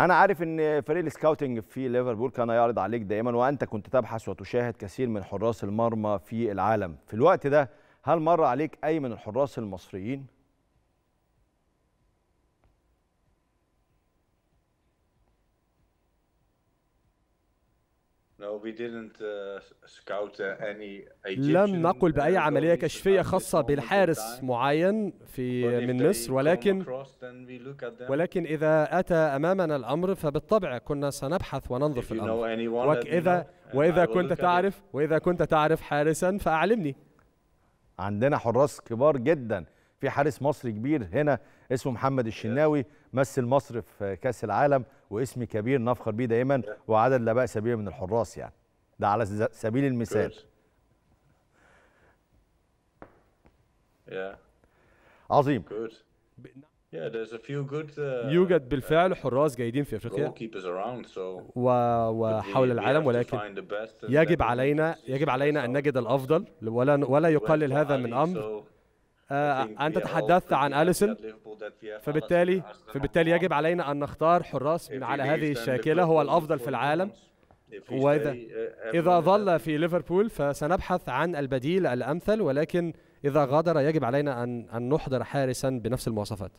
انا عارف ان فريق السكاوتنج في ليفربول كان يعرض عليك دائما وانت كنت تبحث وتشاهد كثير من حراس المرمى في العالم في الوقت ده هل مر عليك اي من الحراس المصريين Uh, uh, لم نقل بأي عملية كشفية خاصة بالحارس معين في من مصر ولكن ولكن إذا أتى أمامنا الأمر فبالطبع كنا سنبحث وننظر في الأمر وإذا وإذا كنت تعرف وإذا كنت تعرف حارسا فأعلمني عندنا حراس كبار جدا في حارس مصري كبير هنا اسمه محمد الشناوي مثل مصر في كاس العالم واسم كبير نفخر بيه دائما وعدد لا باس به من الحراس يعني ده على سبيل المثال عظيم uh, يوجد بالفعل حراس جيدين في افريقيا وحول العالم ولكن يجب علينا يجب علينا ان نجد الافضل ولا ولا يقلل هذا من امر آه انت تحدثت عن اليسون فبالتالي فبالتالي يجب علينا ان نختار حراس من على هذه الشاكله هو الافضل في العالم واذا اذا uh, ظل في ليفربول فسنبحث عن البديل الامثل ولكن اذا غادر يجب علينا ان ان نحضر حارسا بنفس المواصفات